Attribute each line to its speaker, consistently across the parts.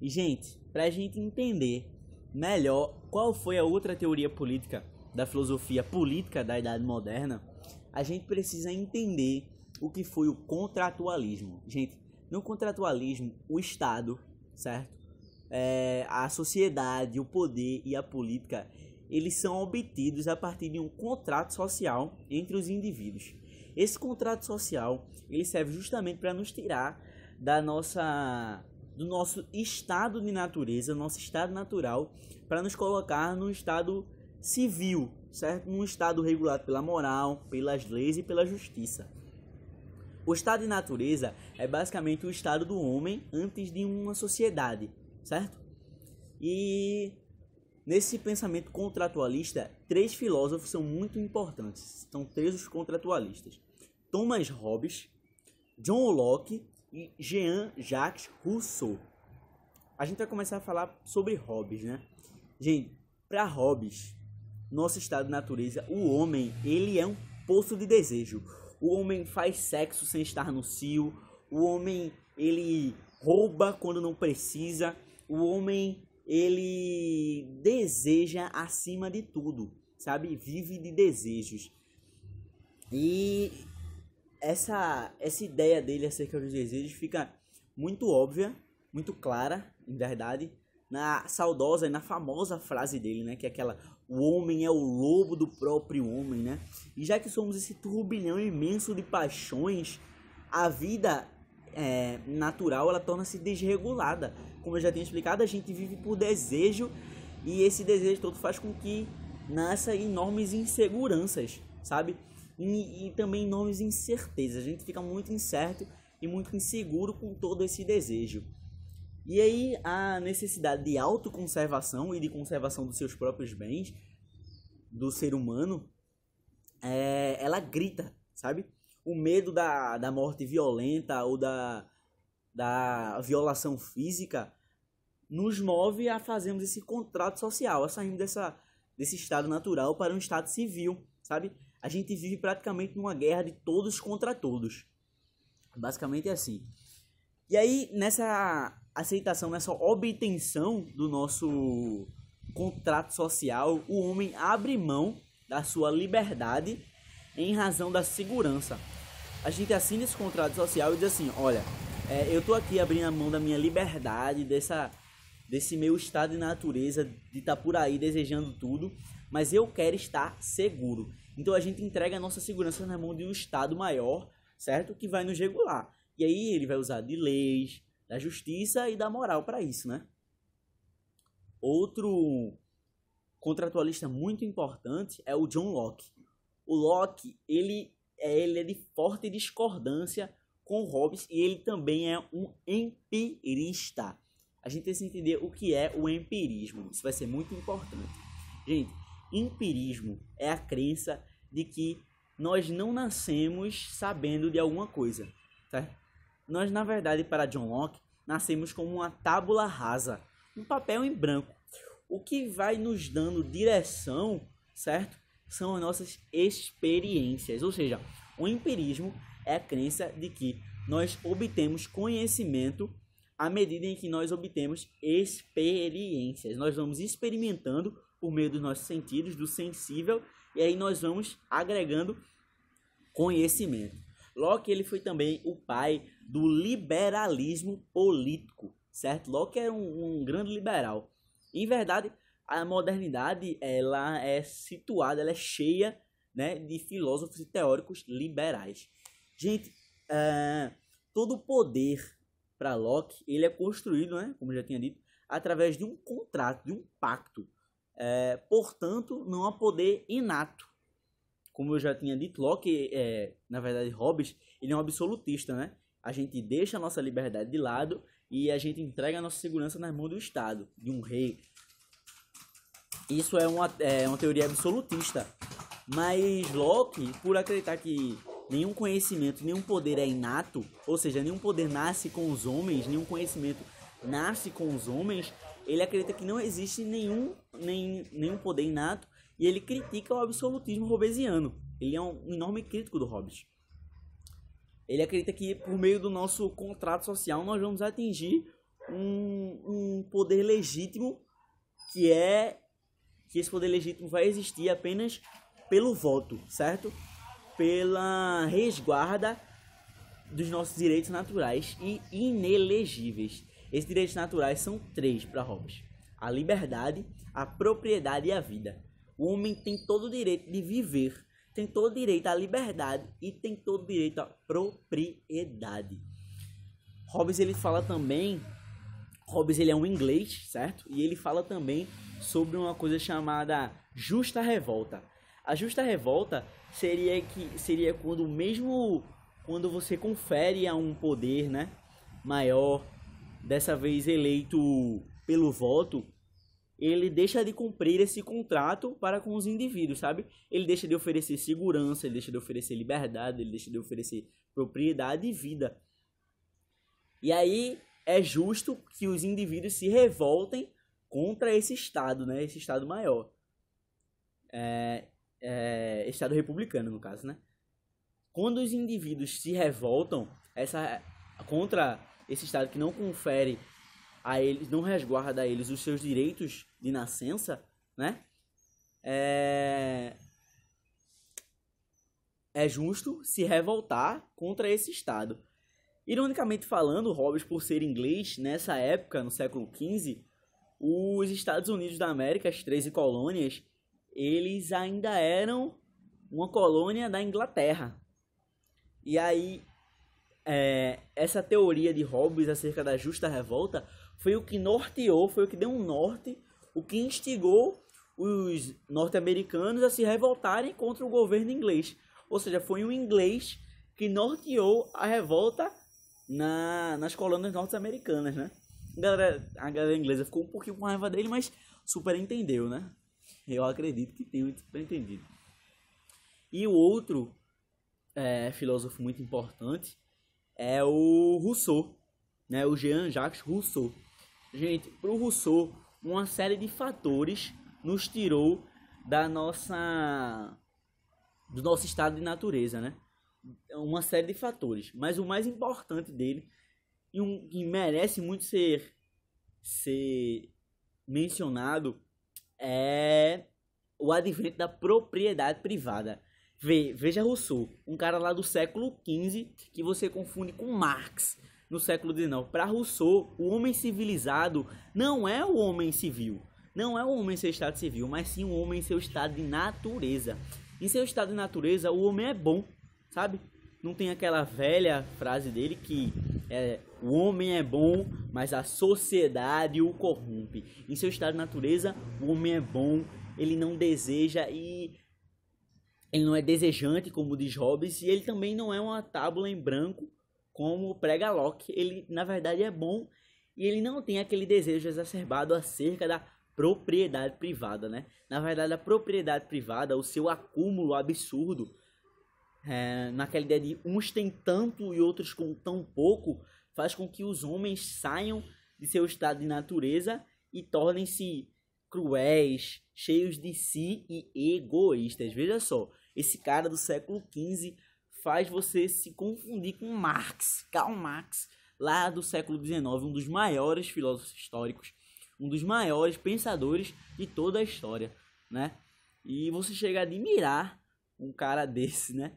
Speaker 1: E, gente, para a gente entender melhor qual foi a outra teoria política da filosofia política da Idade Moderna, a gente precisa entender o que foi o contratualismo. Gente, no contratualismo, o Estado, certo? É, a sociedade, o poder e a política, eles são obtidos a partir de um contrato social entre os indivíduos. Esse contrato social, ele serve justamente para nos tirar da nossa do nosso estado de natureza, nosso estado natural, para nos colocar num estado civil, certo? Num estado regulado pela moral, pelas leis e pela justiça. O estado de natureza é basicamente o estado do homem antes de uma sociedade, certo? E nesse pensamento contratualista, três filósofos são muito importantes. São três os contratualistas: Thomas Hobbes, John Locke e Jean-Jacques Rousseau. A gente vai começar a falar sobre Hobbes, né? Gente, para Hobbes, nosso estado de natureza, o homem, ele é um poço de desejo. O homem faz sexo sem estar no cio, o homem, ele rouba quando não precisa, o homem, ele deseja acima de tudo, sabe? Vive de desejos. E essa, essa ideia dele acerca dos desejos fica muito óbvia, muito clara, em verdade, na saudosa e na famosa frase dele, né? Que é aquela: o homem é o lobo do próprio homem, né? E já que somos esse turbilhão imenso de paixões, a vida é, natural ela torna-se desregulada. Como eu já tinha explicado, a gente vive por desejo e esse desejo todo faz com que nasça enormes inseguranças, sabe? e, e também nomes incertezas. A gente fica muito incerto e muito inseguro com todo esse desejo. E aí a necessidade de autoconservação e de conservação dos seus próprios bens do ser humano, é, ela grita, sabe? O medo da, da morte violenta ou da, da violação física nos move a fazermos esse contrato social, a sairmos dessa, desse estado natural para um estado civil, sabe? a gente vive praticamente numa guerra de todos contra todos. Basicamente é assim. E aí, nessa aceitação, nessa obtenção do nosso contrato social, o homem abre mão da sua liberdade em razão da segurança. A gente assina esse contrato social e diz assim: olha, é, eu tô aqui abrindo a mão da minha liberdade, dessa, desse meu estado de natureza, de estar tá por aí desejando tudo, mas eu quero estar seguro. Então a gente entrega a nossa segurança na mão de um Estado maior, certo? Que vai nos regular. E aí ele vai usar de leis, da justiça e da moral para isso, né? Outro contratualista muito importante é o John Locke. O Locke, ele é, ele é de forte discordância com Hobbes e ele também é um empirista. A gente tem que entender o que é o empirismo. Isso vai ser muito importante. Gente, empirismo é a crença de que nós não nascemos sabendo de alguma coisa, tá? Nós, na verdade, para John Locke, nascemos como uma tábula rasa, um papel em branco. O que vai nos dando direção, certo? São as nossas experiências, ou seja, o empirismo é a crença de que nós obtemos conhecimento à medida em que nós obtemos experiências. Nós vamos experimentando por meio dos nossos sentidos, do sensível, e aí nós vamos agregando conhecimento. Locke ele foi também o pai do liberalismo político, certo? Locke era um, um grande liberal. Em verdade, a modernidade ela é situada, ela é cheia né, de filósofos e teóricos liberais. Gente, uh, todo o poder para Locke ele é construído, né, como já tinha dito, através de um contrato, de um pacto é, portanto, não há poder inato. Como eu já tinha dito, Locke, é, na verdade, Hobbes, ele é um absolutista, né? A gente deixa a nossa liberdade de lado e a gente entrega a nossa segurança nas mãos do Estado, de um rei. Isso é uma, é uma teoria absolutista. Mas Locke, por acreditar que nenhum conhecimento, nenhum poder é inato, ou seja, nenhum poder nasce com os homens, nenhum conhecimento nasce com os homens, ele acredita que não existe nenhum, nem, nenhum poder inato e ele critica o absolutismo hobbesiano. Ele é um enorme crítico do Hobbes. Ele acredita que por meio do nosso contrato social nós vamos atingir um, um poder legítimo que é que esse poder legítimo vai existir apenas pelo voto, certo? Pela resguarda dos nossos direitos naturais e inelegíveis. Esses direitos naturais são três para Hobbes: a liberdade, a propriedade e a vida. O homem tem todo o direito de viver, tem todo o direito à liberdade e tem todo o direito à propriedade. Hobbes ele fala também, Hobbes ele é um inglês, certo? E ele fala também sobre uma coisa chamada justa revolta. A justa revolta seria que seria quando mesmo quando você confere a um poder, né, maior dessa vez eleito pelo voto, ele deixa de cumprir esse contrato para com os indivíduos, sabe? Ele deixa de oferecer segurança, ele deixa de oferecer liberdade, ele deixa de oferecer propriedade e vida. E aí é justo que os indivíduos se revoltem contra esse Estado, né? Esse Estado maior. É, é, estado republicano, no caso, né? Quando os indivíduos se revoltam essa, contra esse Estado que não confere a eles, não resguarda a eles os seus direitos de nascença, né? É, é justo se revoltar contra esse Estado. Ironicamente falando, Hobbes, por ser inglês, nessa época, no século XV, os Estados Unidos da América, as 13 colônias, eles ainda eram uma colônia da Inglaterra. E aí, é, essa teoria de Hobbes acerca da justa revolta foi o que norteou, foi o que deu um norte, o que instigou os norte-americanos a se revoltarem contra o governo inglês. Ou seja, foi um inglês que norteou a revolta na, nas colônias norte-americanas, né? A galera, a galera inglesa ficou um pouquinho com raiva dele, mas super entendeu, né? Eu acredito que tenha super entendido. E o outro é, filósofo muito importante é o Rousseau, né? O Jean-Jacques Rousseau. Gente, pro Rousseau, uma série de fatores nos tirou da nossa do nosso estado de natureza, né? Uma série de fatores, mas o mais importante dele e um que merece muito ser ser mencionado é o advento da propriedade privada. Vê, veja Rousseau, um cara lá do século XV que você confunde com Marx no século XIX. Para Rousseau, o homem civilizado não é o homem civil, não é o homem em seu estado civil, mas sim o homem em seu estado de natureza. Em seu estado de natureza, o homem é bom, sabe? Não tem aquela velha frase dele que é, o homem é bom, mas a sociedade o corrompe. Em seu estado de natureza, o homem é bom, ele não deseja e ele não é desejante, como diz Hobbes, e ele também não é uma tábula em branco, como prega Locke. Ele, na verdade, é bom e ele não tem aquele desejo exacerbado acerca da propriedade privada, né? Na verdade, a propriedade privada, o seu acúmulo absurdo, é, naquela ideia de uns têm tanto e outros com tão pouco, faz com que os homens saiam de seu estado de natureza e tornem-se cruéis, cheios de si e egoístas. Veja só, esse cara do século XV faz você se confundir com Marx, Karl Marx, lá do século XIX, um dos maiores filósofos históricos, um dos maiores pensadores de toda a história, né? E você chega a admirar um cara desse, né?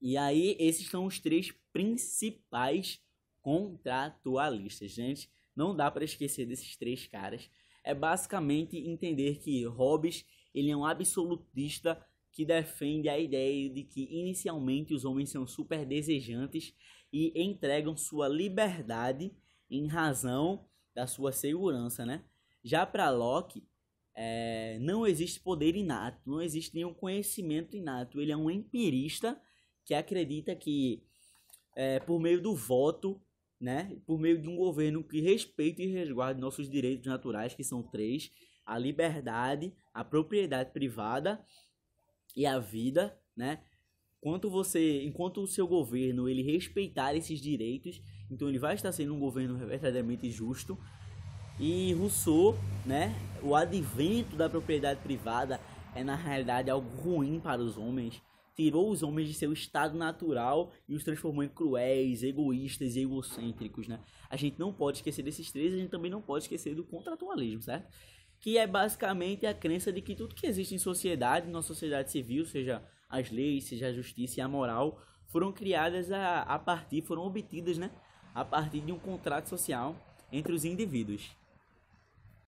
Speaker 1: E aí, esses são os três principais contratualistas, gente. Não dá para esquecer desses três caras. É basicamente entender que Hobbes ele é um absolutista que defende a ideia de que inicialmente os homens são super desejantes e entregam sua liberdade em razão da sua segurança, né? Já para Locke, é, não existe poder inato, não existe nenhum conhecimento inato. Ele é um empirista que acredita que é, por meio do voto, né, por meio de um governo que respeite e resguarde nossos direitos naturais, que são três, a liberdade, a propriedade privada e a vida, né? Quanto você, enquanto o seu governo ele respeitar esses direitos, então ele vai estar sendo um governo verdadeiramente justo. E Rousseau, né? O advento da propriedade privada é na realidade algo ruim para os homens. Tirou os homens de seu estado natural e os transformou em cruéis, egoístas e egocêntricos, né? A gente não pode esquecer desses três, a gente também não pode esquecer do contratualismo, certo? que é basicamente a crença de que tudo que existe em sociedade, na sociedade civil, seja as leis, seja a justiça e a moral, foram criadas a, a partir, foram obtidas, né, a partir de um contrato social entre os indivíduos.